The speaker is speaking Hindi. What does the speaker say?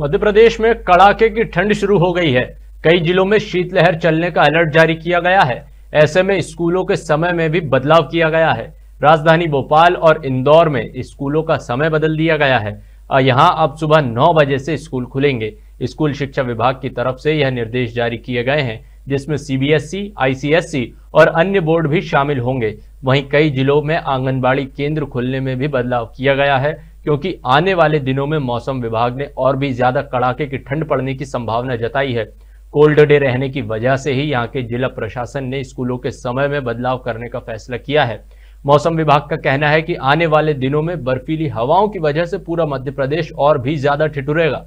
मध्य प्रदेश में कड़ाके की ठंड शुरू हो गई है कई जिलों में शीतलहर चलने का अलर्ट जारी किया गया है ऐसे में स्कूलों के समय में भी बदलाव किया गया है राजधानी भोपाल और इंदौर में स्कूलों का समय बदल दिया गया है यहाँ अब सुबह नौ बजे से स्कूल खुलेंगे स्कूल शिक्षा विभाग की तरफ से यह निर्देश जारी किए गए हैं जिसमें सीबीएसई, आईसीएसई e, e और अन्य बोर्ड भी शामिल होंगे वहीं कई जिलों में आंगनबाड़ी केंद्र खुलने में भी बदलाव किया गया है क्योंकि आने वाले दिनों में मौसम विभाग ने और भी ज्यादा कड़ाके की ठंड पड़ने की संभावना जताई है कोल्ड डे रहने की वजह से ही यहाँ के जिला प्रशासन ने स्कूलों के समय में बदलाव करने का फैसला किया है मौसम विभाग का कहना है कि आने वाले दिनों में बर्फीली हवाओं की वजह से पूरा मध्य प्रदेश और भी ज्यादा ठिठुरेगा